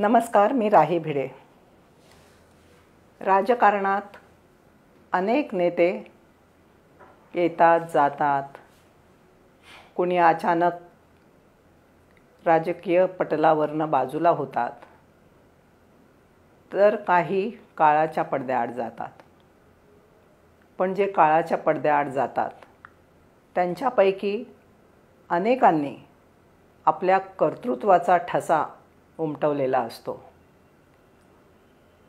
नमस्कार मी राही भिडे राजकारणात अनेक नेते येतात जातात कुणी अचानक राजकीय पटलावरनं बाजूला होतात तर काही काळाच्या पडद्याआड जातात पण जे काळाच्या पडद्याआड जातात त्यांच्यापैकी अनेकांनी आपल्या कर्तृत्वाचा ठसा उमटवलेला असतो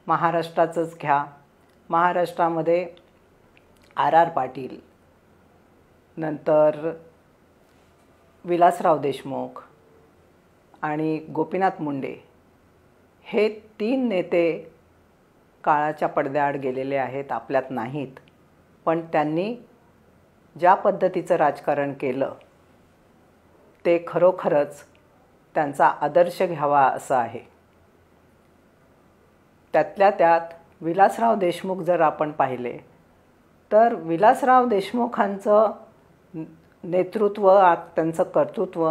महाराष्ट्राचंच घ्या महाराष्ट्रामध्ये आर आर पाटील नंतर विलासराव देशमुख आणि गोपीनाथ मुंडे हे तीन नेते काळाच्या पडद्याआड गेलेले आहेत आपल्यात नाहीत पण त्यांनी ज्या पद्धतीचं राजकारण केलं ते खरोखरच त्यांचा आदर्श घ्यावा असा आहे त्यातल्या त्यात विलासराव देशमुख जर आपण पाहिले तर विलासराव देशमुखांचं नेतृत्व त्यांचं कर्तृत्व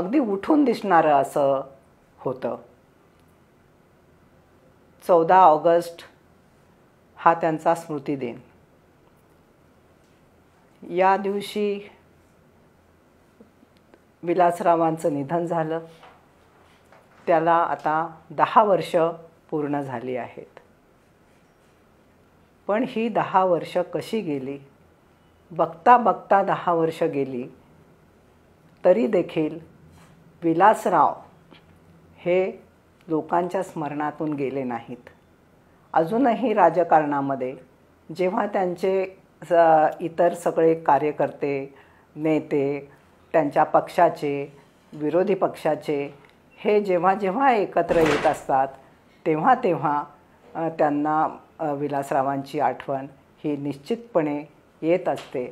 अगदी उठून दिसणारं असं होतं चौदा ऑगस्ट हा त्यांचा स्मृतिदिन या दिवशी विलासरावांचं निधन झालं त्याला आता दहा वर्ष पूर्ण झाली आहेत पण ही दहा वर्ष कशी गेली बघता बघता दहा वर्ष गेली तरी देखील विलासराव हे लोकांच्या स्मरणातून गेले नाहीत अजूनही राजकारणामध्ये जेव्हा त्यांचे इतर सगळे कार्यकर्ते नेते त्यांच्या पक्षाचे विरोधी पक्षाचे हे जेव्हा जेव्हा एकत्र येत असतात तेव्हा तेव्हा त्यांना विलासरावांची आठवण ही निश्चितपणे येत असते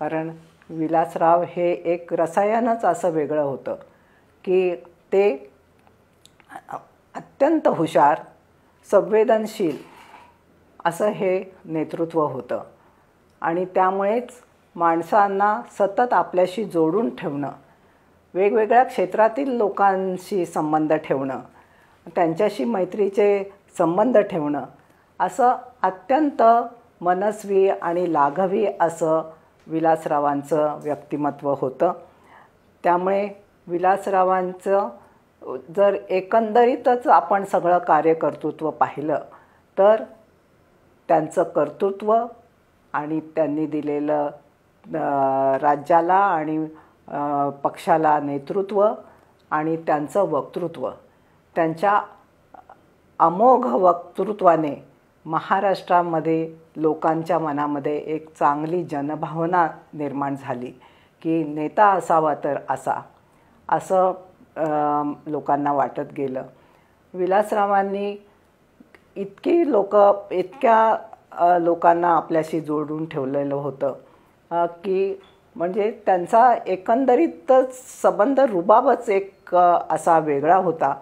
कारण विलासराव हे एक रसायनच असं वेगळं होतं की ते अत्यंत हुशार संवेदनशील असं हे नेतृत्व होतं आणि त्यामुळेच माणसांना सतत आपल्याशी जोडून ठेवणं वेगवेगळ्या क्षेत्रातील लोकांशी संबंध ठेवणं त्यांच्याशी मैत्रीचे संबंध ठेवणं असं अत्यंत मनस्वी आणि लाघवी असं विलासरावांचं व्यक्तिमत्व होतं त्यामुळे विलासरावांचं जर एकंदरीतच आपण सगळं कार्यकर्तृत्व पाहिलं तर त्यांचं कर्तृत्व आणि त्यांनी दिलेलं राज्याला आणि पक्षाला नेतृत्व आणि त्यांचं वक्तृत्व त्यांच्या अमोघ वक्तृत्वाने महाराष्ट्रामध्ये लोकांच्या मनामध्ये एक चांगली जनभावना निर्माण झाली की नेता असावा तर असा असं लोकांना वाटत गेलं विलासरावांनी इतकी लोक इतक्या लोकांना आपल्याशी जोडून ठेवलेलं होतं की म्हणजे त्यांचा एकंदरीतच संबंध रुबाबच एक असा वेगळा होता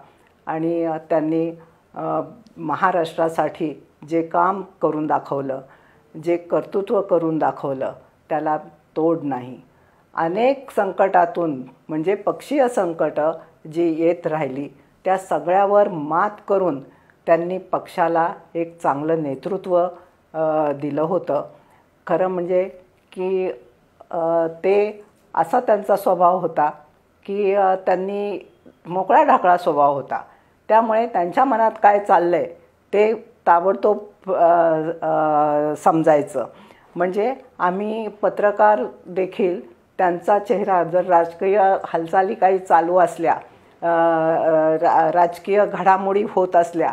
आणि त्यांनी महाराष्ट्रासाठी जे काम करून दाखवलं जे कर्तृत्व करून दाखवलं त्याला तोड नाही अनेक संकटातून म्हणजे पक्षीय संकटं जी येत राहिली त्या सगळ्यावर मात करून त्यांनी पक्षाला एक चांगलं नेतृत्व दिलं होतं खरं म्हणजे की ते असा त्यांचा स्वभाव होता की त्यांनी मोकळा ढाकळा स्वभाव होता त्यामुळे त्यांच्या मनात काय चाललं आहे ते ताबडतोब समजायचं म्हणजे आम्ही पत्रकार देखील त्यांचा चेहरा जर राजकीय हालचाली काही चालू असल्या रा राजकीय घडामोडी होत असल्या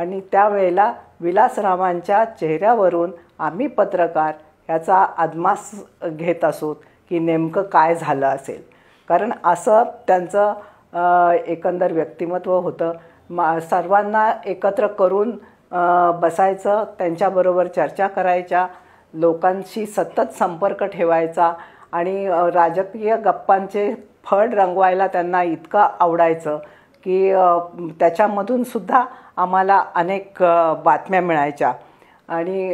आणि त्यावेळेला विलासरावांच्या चेहऱ्यावरून आम्ही पत्रकार याचा अदमास घेत असोत की नेमकं काय झालं असेल कारण असं त्यांचं एकंदर व्यक्तिमत्व होतं मा सर्वांना एकत्र करून बसायचं त्यांच्याबरोबर चर्चा करायच्या लोकांशी सतत संपर्क ठेवायचा आणि राजकीय गप्पांचे फळ रंगवायला त्यांना इतकं आवडायचं की त्याच्यामधूनसुद्धा आम्हाला अनेक बातम्या मिळायच्या आणि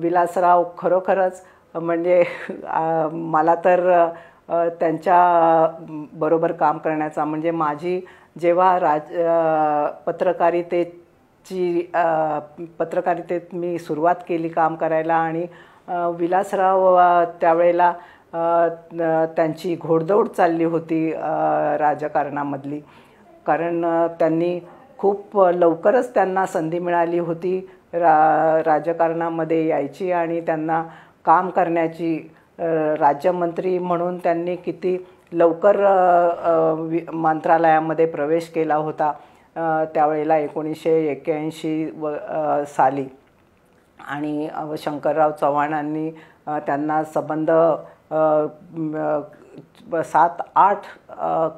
विलासराव खरोखरच म्हणजे मला तर त्यांच्या बरोबर काम करण्याचा म्हणजे माझी जेव्हा राज पत्रकारितेची पत्रकारितेत मी सुरुवात केली काम करायला आणि विलासराव त्यावेळेला त्यांची घोडदौड चालली होती राजकारणामधली कारण त्यांनी खूप लवकरच त्यांना संधी मिळाली होती रा राजकारणामध्ये यायची आणि त्यांना काम करण्याची राज्यमंत्री म्हणून त्यांनी किती लवकर मंत्रालयामध्ये प्रवेश केला होता त्यावेळेला एकोणीसशे एक्क्याऐंशी व साली आणि शंकरराव चव्हाणांनी त्यांना संबंध सात आठ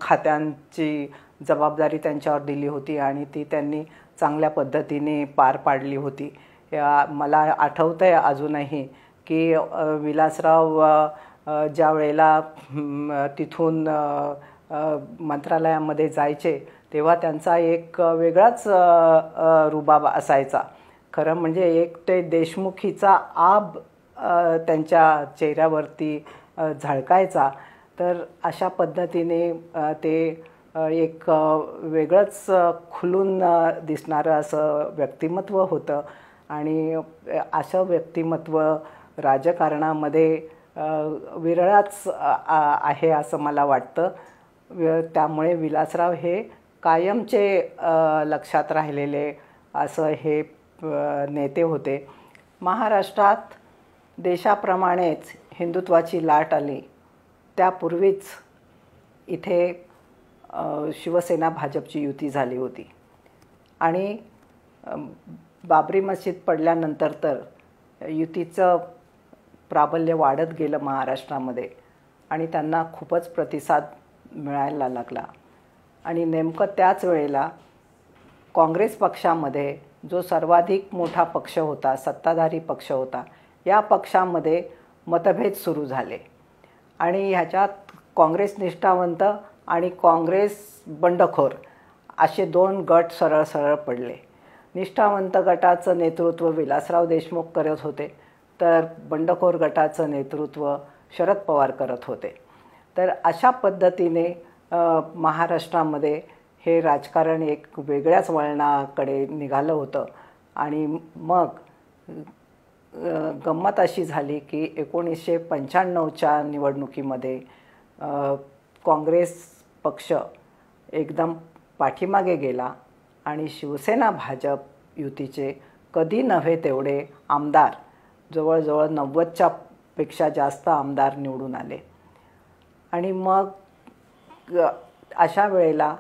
खात्यांची जबाबदारी त्यांच्यावर दिली होती आणि ती त्यांनी चांगल्या पद्धतीने पार पाडली होती या मला आठवतं आहे अजूनही की विलासराव ज्या वेळेला तिथून मंत्रालयामध्ये जायचे तेव्हा त्यांचा एक वेगळाच रुबाब असायचा खरं म्हणजे एक ते देशमुखीचा आब त्यांच्या चेहऱ्यावरती झळकायचा तर अशा पद्धतीने ते एक वेगळंच खुलून दिसणारं असं व्यक्तिमत्व होतं आणि असं व्यक्तिमत्व राजकारणामध्ये विरळाच आहे असं मला वाटतं त्यामुळे विलासराव हे कायमचे लक्षात राहिलेले असं हे नेते होते महाराष्ट्रात देशाप्रमाणेच हिंदुत्वाची लाट आली त्यापूर्वीच इथे शिवसेना भाजपची युती झाली होती आणि बाबरी मशीद पडल्यानंतर तर युतीचं प्राबल्य वाढत गेलं महाराष्ट्रामध्ये आणि त्यांना खूपच प्रतिसाद मिळायला लागला आणि नेमकं त्याच वेळेला काँग्रेस पक्षामध्ये जो सर्वाधिक मोठा पक्ष होता सत्ताधारी पक्ष होता या पक्षामध्ये मतभेद सुरू झाले आणि ह्याच्यात काँग्रेस निष्ठावंत आणि काँग्रेस बंडखोर असे दोन गट सरळ सरळ पडले निष्ठावंत गटाचं नेतृत्व विलासराव देशमुख करत होते तर बंडखोर गटाचं नेतृत्व शरद पवार करत होते तर अशा पद्धतीने महाराष्ट्रामध्ये हे राजकारण एक वेगळ्याच वळणाकडे निघालं होतं आणि मग गंमत अशी झाली की एकोणीसशे पंच्याण्णवच्या निवडणुकीमध्ये काँग्रेस पक्ष एकदम पाठीमागे गेला आणि शिवसेना भाजप युतीचे कधी नव्हे तेवढे आमदार जवळजवळ नव्वदच्या पेक्षा जास्त आमदार निवडून आले आणि मग अशा वेळेला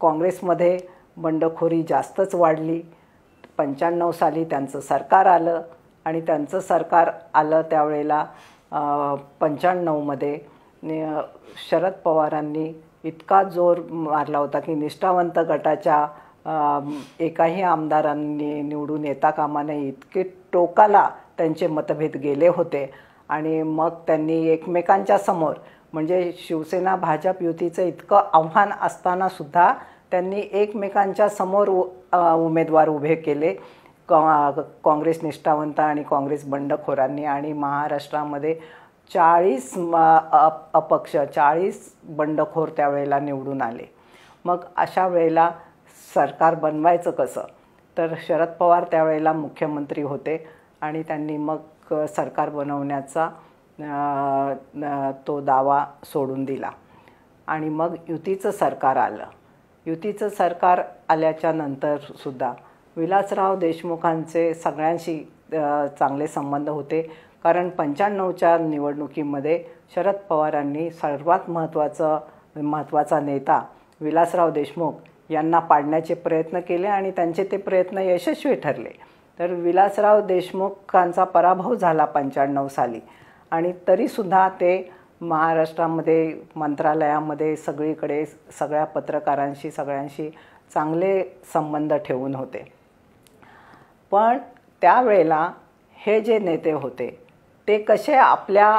काँग्रेसमध्ये बंडखोरी जास्तच वाढली पंच्याण्णव साली त्यांचं सरकार आलं आणि त्यांचं सरकार आलं त्यावेळेला पंच्याण्णवमध्ये शरद पवारांनी इतका जोर मारला होता की निष्ठावंत गटाच्या एकाही आमदारांनी निवडून येता कामा इतके टोकाला त्यांचे मतभेद गेले होते आणि मग त्यांनी एकमेकांच्या समोर म्हणजे शिवसेना भाजप युतीचं इतकं आव्हान असताना सुद्धा त्यांनी एकमेकांच्या समोर उमेदवार उभे केले काँग्रेस निष्ठावंत आणि काँग्रेस बंडखोरांनी आणि महाराष्ट्रामध्ये चाळीस अपक्ष चाळीस बंडखोर त्यावेळेला निवडून आले मग अशा वेळेला सरकार बनवायचं कसं तर शरद पवार त्यावेळेला मुख्यमंत्री होते आणि त्यांनी मग सरकार बनवण्याचा तो दावा सोडून दिला आणि मग युतीचं सरकार आलं युतीचं सरकार आल्याच्या नंतरसुद्धा विलासराव देशमुखांचे सगळ्यांशी चांगले संबंध होते कारण पंच्याण्णवच्या निवडणुकीमध्ये शरद पवारांनी सर्वात महत्त्वाचं महत्त्वाचा नेता विलासराव देशमुख यांना पाडण्याचे प्रयत्न केले आणि त्यांचे ते प्रयत्न यशस्वी ठरले तर विलासराव देशमुखांचा पराभव झाला पंच्याण्णव साली आणि तरीसुद्धा ते महाराष्ट्रामध्ये मंत्रालयामध्ये सगळीकडे सगळ्या पत्रकारांशी सगळ्यांशी चांगले संबंध ठेवून होते पण त्यावेळेला हे जे नेते होते ते कसे आपल्या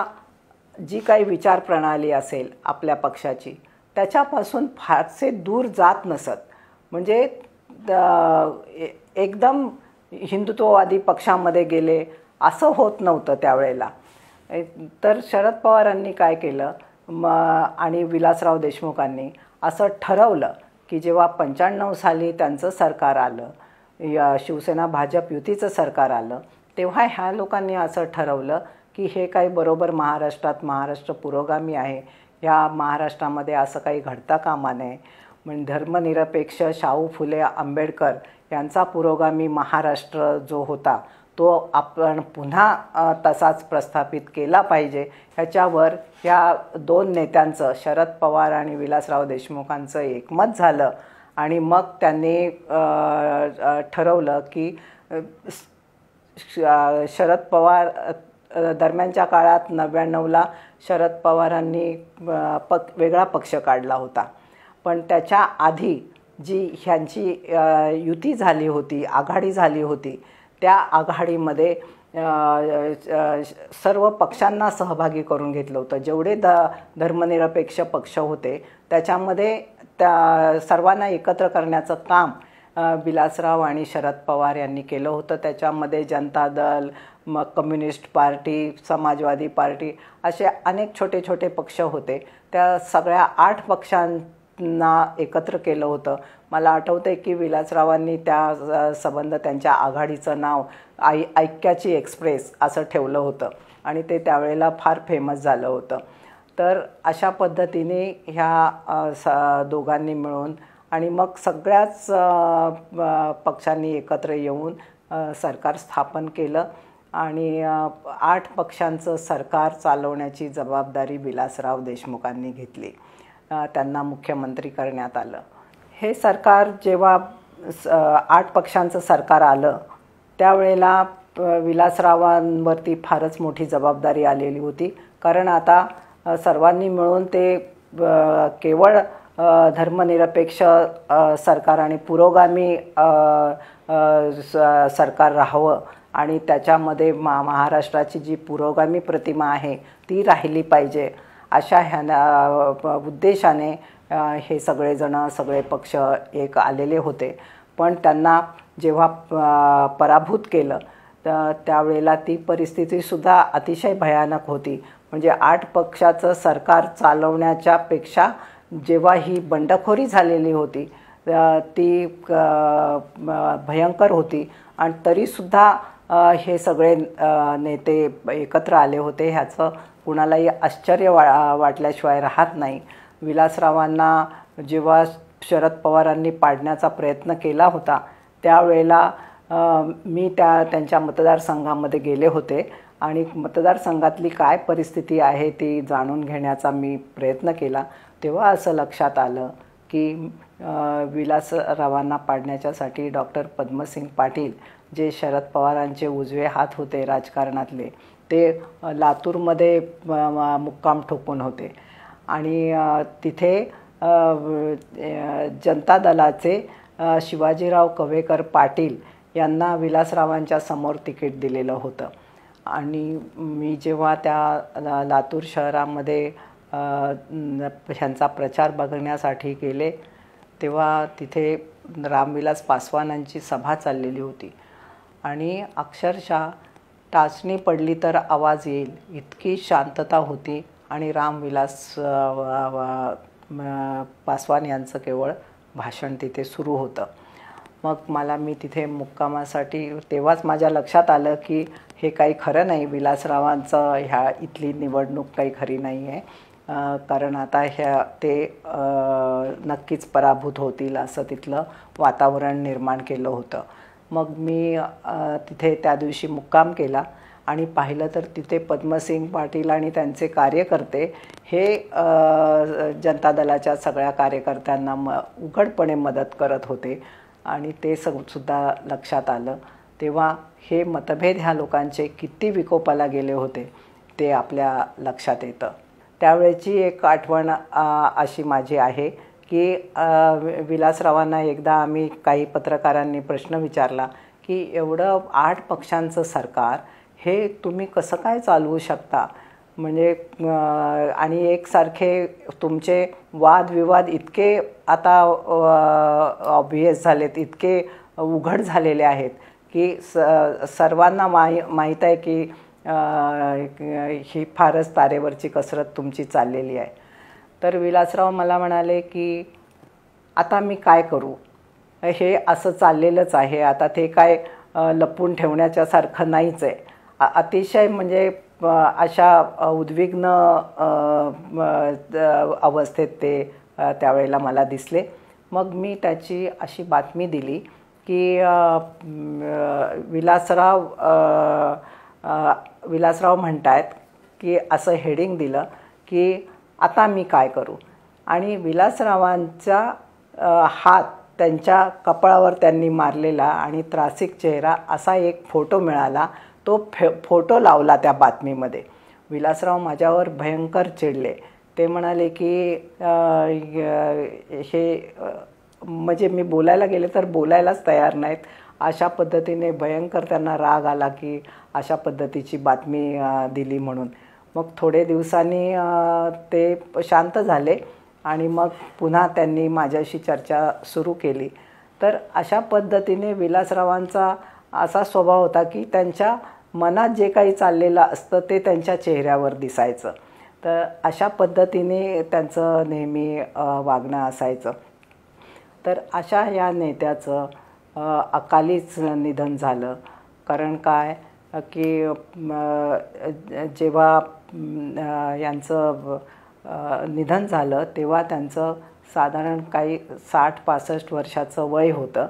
जी काही विचारप्रणाली असेल आपल्या पक्षाची त्याच्यापासून फारसे दूर जात नसत म्हणजे एकदम हिंदुत्ववादी पक्षामध्ये गेले असं होत नव्हतं त्यावेळेला तर शरद पवारांनी काय केलं म आणि विलासराव देशमुखांनी असं ठरवलं की जेव्हा पंच्याण्णव साली त्यांचं सरकार आलं या शिवसेना भाजप युतीचं सरकार आलं तेव्हा ह्या लोकांनी असं ठरवलं की हे काही बरोबर महाराष्ट्रात महाराष्ट्र पुरोगामी आहे ह्या महाराष्ट्रामध्ये असं काही घडता कामा नये म्हणजे धर्मनिरपेक्ष शाहू फुले आंबेडकर यांचा पुरोगामी महाराष्ट्र जो होता तो आपण पुन्हा तसाच प्रस्थापित केला पाहिजे ह्याच्यावर ह्या दोन नेत्यांचं शरद पवार आणि विलासराव देशमुखांचं एकमत झालं आणि मग त्यांनी ठरवलं की शरद पवार दरम्यानच्या काळात नव्याण्णवला शरद पवारांनी पक वेगळा पक्ष काढला होता पण त्याच्या आधी जी ह्यांची युती झाली होती आघाडी झाली होती त्या आघाडीमध्ये सर्व पक्षांना सहभागी करून घेतलं होतं जेवढे द धर्मनिरपेक्ष पक्ष होते त्याच्यामध्ये त्या सर्वांना एकत्र करण्याचं काम विलासराव आणि शरद पवार यांनी केलं होतं त्याच्यामध्ये जनता दल मग कम्युनिस्ट पार्टी समाजवादी पार्टी असे अनेक छोटे छोटे पक्ष होते त्या सगळ्या आठ पक्षांना एकत्र केलं होतं मला आठवतं आहे की विलासरावांनी त्या संबंध त्यांच्या आघाडीचं नाव आई ऐक्याची एक्सप्रेस असं ठेवलं होतं आणि ते त्यावेळेला फार फेमस झालं होतं तर अशा पद्धतीने ह्या स दोघांनी मिळून आणि मग सगळ्याच पक्षांनी एकत्र येऊन सरकार स्थापन केलं आणि आठ पक्षांचं सरकार चालवण्याची जबाबदारी विलासराव देशमुखांनी घेतली त्यांना मुख्यमंत्री करण्यात आलं हे सरकार जेव्हा आठ पक्षांचं सरकार आलं त्यावेळेला विलासरावांवरती फारच मोठी जबाबदारी आलेली होती कारण आता सर्वांनी मिळून ते केवळ धर्मनिरपेक्ष सरकार आणि पुरोगामी सरकार राहावं आणि त्याच्यामध्ये मा महाराष्ट्राची जी पुरोगामी प्रतिमा आहे ती राहिली पाहिजे अशा ह्या उद्देशाने हे सगळेजणं सगळे पक्ष एक आलेले होते पण त्यांना जेव्हा पराभूत केलं तर त्यावेळेला ती परिस्थितीसुद्धा अतिशय भयानक होती म्हणजे आठ पक्षाचं सरकार चालवण्याच्यापेक्षा जेव्हा ही बंडखोरी झालेली होती ती भयंकर होती आणि तरीसुद्धा हे सगळे नेते एकत्र आले होते ह्याचं कुणालाही आश्चर्य वा वाटल्याशिवाय राहत नाही विलासरावांना जेव्हा शरद पवारांनी पाडण्याचा प्रयत्न केला होता त्यावेळेला मी त्या त्यांच्या मतदारसंघामध्ये गेले होते आणि मतदारसंघातली काय परिस्थिती आहे ती जाणून घेण्याचा मी प्रयत्न केला तेव्हा असं लक्षात आलं की विलासरावांना पाडण्याच्यासाठी डॉक्टर पद्मसिंग पाटील जे शरद पवारांचे उजवे हात होते राजकारणातले ते लातूरमध्ये मुक्काम ठोकून होते आणि तिथे जनता दलाचे शिवाजीराव कवेकर पाटील यांना विलासरावांच्या समोर तिकीट दिलेलं होतं आणि मी जेव्हा त्या लातूर शहरामध्ये ह्यांचा प्रचार बघण्यासाठी गेले तेव्हा तिथे रामविलास पासवानांची सभा चाललेली होती आणि अक्षरशः टाचणी पडली तर आवाज येईल इतकी शांतता होती आणि रामविलास पासवान यांचं केवळ भाषण तिथे सुरू होतं मग मला मी तिथे मुक्कामासाठी तेव्हाच माझ्या लक्षात आलं की हे काही खरं नाही विलासरावांचं ह्या इथली निवडणूक काही खरी नाही आहे कारण आता ह्या ते नक्कीच पराभूत होतील असं तिथलं वातावरण निर्माण केलं होतं मग मी तिथे त्या दिवशी मुक्काम केला आणि पाहिलं तर तिथे पद्मसिंग पाटील आणि त्यांचे कार्यकर्ते हे जनता दलाच्या सगळ्या कार्यकर्त्यांना म उघडपणे मदत करत होते आणि ते स सुद्धा लक्षात आलं तेव्हा हे मतभेद ह्या लोकांचे किती विकोपाला गेले होते ते आपल्या लक्षात येतं त्यावेळेची एक आठवण अशी माझी आहे की विलासरावांना एकदा आम्ही काही पत्रकारांनी प्रश्न विचारला की एवढं आठ पक्षांचं सरकार हे तुम्ही कसं काय चालवू शकता म्हणजे आणि एकसारखे तुमचे वादविवाद इतके आता ऑबियस झालेत इतके उघड झालेले आहेत की स सर्वांना माही माहीत आहे की ही फारच तारेवरची कसरत तुमची चाललेली आहे तर विलासराव मला म्हणाले की आता मी काय करू हे असं चाललेलंच आहे आता ते काय लपून ठेवण्याच्यासारखं नाहीच आहे अतिशय म्हणजे अशा उद्विग्न अवस्थेत ते त्यावेळेला मला दिसले मग मी त्याची अशी बातमी दिली की विलासराव विलासराव म्हणत आहेत की असं हेडिंग दिलं की आता मी काय करू आणि विलासरावांचा हात त्यांच्या कपाळावर त्यांनी मारलेला आणि त्रासिक चेहरा असा एक फोटो मिळाला तो फे फोटो लावला त्या बातमीमध्ये विलासराव माझ्यावर भयंकर चिडले ते म्हणाले की हे म्हणजे मी बोलायला गेले तर बोलायलाच तयार नाहीत अशा पद्धतीने भयंकर त्यांना राग आला की अशा पद्धतीची बातमी दिली म्हणून मग थोडे दिवसांनी ते शांत झाले आणि मग पुन्हा त्यांनी माझ्याशी चर्चा सुरू केली तर अशा पद्धतीने विलासरावांचा असा स्वभाव होता की त्यांच्या मनात जे काही चाललेलं असतं ते त्यांच्या चेहऱ्यावर दिसायचं तर अशा पद्धतीने त्यांचं नेहमी वागणं असायचं तर अशा या नेत्याचं अकालीच निधन झालं कारण काय की जेव्हा यांचं निधन झालं तेव्हा त्यांचं साधारण काही साठ पासष्ट वर्षाचं वय होतं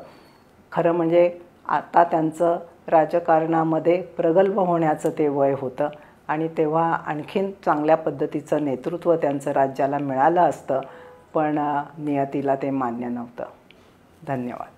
खरं म्हणजे आता त्यांचं राजकारणामध्ये प्रगल्भ होण्याचं ते वय होतं आणि तेव्हा आणखीन चांगल्या पद्धतीचं नेतृत्व त्यांचं राज्याला मिळालं असतं पण नियतीला ते मान्य नव्हतं धन्यवाद